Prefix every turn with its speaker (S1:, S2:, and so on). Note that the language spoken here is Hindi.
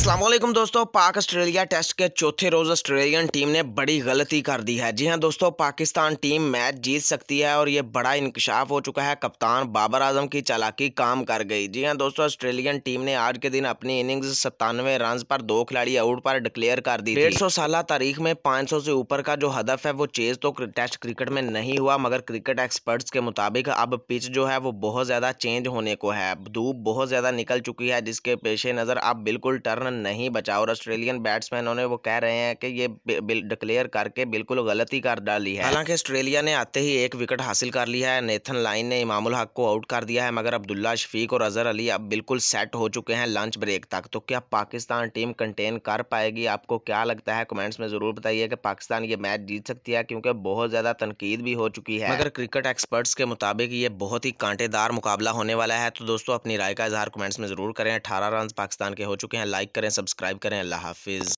S1: असलम दोस्तों पाक ऑस्ट्रेलिया टेस्ट के चौथे रोज़ ऑस्ट्रेलियन टीम ने बड़ी गलती कर दी है जी हां दोस्तों पाकिस्तान टीम मैच जीत सकती है और ये बड़ा इंकशाफ हो चुका है कप्तान बाबर आजम की चालाकी काम कर गई जी हां दोस्तों ऑस्ट्रेलियन टीम ने आज के दिन अपनी इनिंग्स सत्तानवे रन पर दो खिलाड़ी आउट पर डिक्लेयर कर दी डेढ़ सौ साल तारीख में पाँच सौ से ऊपर का जो हदफ है वो चेज तो टेस्ट क्रिकेट में नहीं हुआ मगर क्रिकेट एक्सपर्ट्स के मुताबिक अब पिच जो है वो बहुत ज़्यादा चेंज होने को है धूप बहुत ज़्यादा निकल चुकी है जिसके पेशे नज़र अब बिल्कुल टर्न बैट्समैन नहीं बचा और ऑस्ट्रेलियन बैट्समैनों ने वो कह रहे हैं कि ये डिक्लेयर करके बिल्कुल गलती कर डाली है हालांकि ऑस्ट्रेलिया ने आते ही एक विकेट हासिल कर लिया है नेथन लाइन ने इमामुल हक को आउट कर दिया है मगर अब्दुल्ला शफीक और अजहर अली अब बिल्कुल सेट हो चुके हैं लंच ब्रेक तक तो क्या पाकिस्तान टीम कंटेन कर पाएगी आपको क्या लगता है कमेंट्स में ज़रूर बताइए कि पाकिस्तान ये मैच जीत सकती है क्योंकि बहुत ज़्यादा तनकीद भी हो चुकी है मगर क्रिकेट एक्सपर्ट्स के मुताबिक ये बहुत ही कांटेदार मुकाबला होने वाला है तो दोस्तों अपनी राय का इजहार कमेंट्स में ज़रूर करें अठारह रन पाकिस्तान के हो चुके हैं लाइक लाइक करें सब्सक्राइब करें अल्लाह हाफिज़